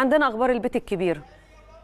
عندنا اخبار البيت الكبير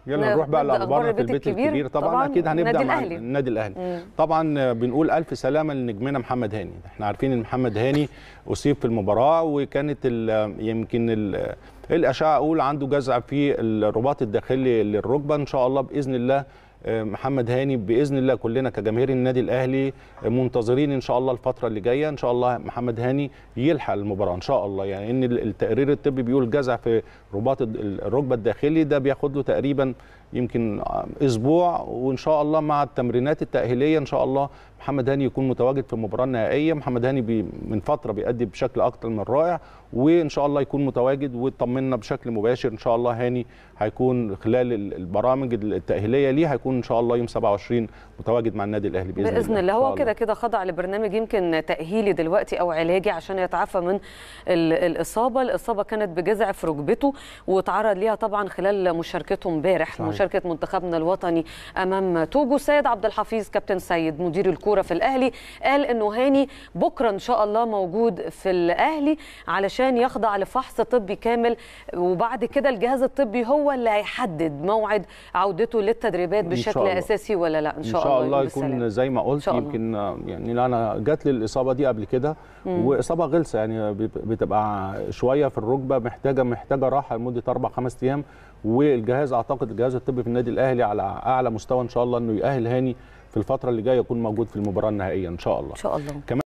يلا نروح بقى لاخبار البيت, البيت الكبير, الكبير. طبعا, طبعا اكيد هنبدا مع النادي الاهلي طبعا بنقول الف سلامه لنجمنا محمد هاني احنا عارفين ان محمد هاني اصيب في المباراه وكانت الـ يمكن الـ الاشعه اقول عنده جزع في الرباط الداخلي للركبه ان شاء الله باذن الله آه، محمد هاني باذن الله كلنا كجماهير النادي الاهلي آه، منتظرين ان شاء الله الفتره اللي جايه ان شاء الله محمد هاني يلحق المباراه ان شاء الله يعني ان التقرير الطبي بيقول جزع في رباط الركبه الداخلي ده بياخد له تقريبا يمكن اسبوع وان شاء الله مع التمرينات التاهيليه ان شاء الله محمد هاني يكون متواجد في المباراه النهائيه محمد هاني من فتره بيأدي بشكل اكتر من رائع وان شاء الله يكون متواجد وطمنا بشكل مباشر ان شاء الله هاني هيكون خلال البرامج التاهيليه ليه هيكون ان شاء الله يوم 27 متواجد مع النادي الاهلي باذن, بإذن الله هو كده كده خضع لبرنامج يمكن تاهيلي دلوقتي او علاجي عشان يتعافى من الاصابه الاصابه كانت بجزع في ركبته واتعرض ليها طبعا خلال مشاركته امبارح مشاركه منتخبنا الوطني امام توجو سيد عبد الحفيظ كابتن سيد مدير الكوره في الاهلي قال انه هاني بكره ان شاء الله موجود في الاهلي علشان يخضع لفحص طبي كامل وبعد كده الجهاز الطبي هو اللي هيحدد موعد عودته للتدريبات بشكل اساسي ولا لا ان شاء, إن شاء الله, الله يكون زي ما قلت يمكن يعني انا جات لي الاصابه دي قبل كده واصابه غلسه يعني بتبقى شويه في الركبه محتاجه محتاجه راحه لمده اربع خمس ايام والجهاز اعتقد الجهاز الطبي الطب في النادي الاهلي على اعلى مستوى ان شاء الله انه يؤهل هاني في الفتره اللي جايه يكون موجود في المباراه النهائيه ان شاء الله ان شاء الله كمان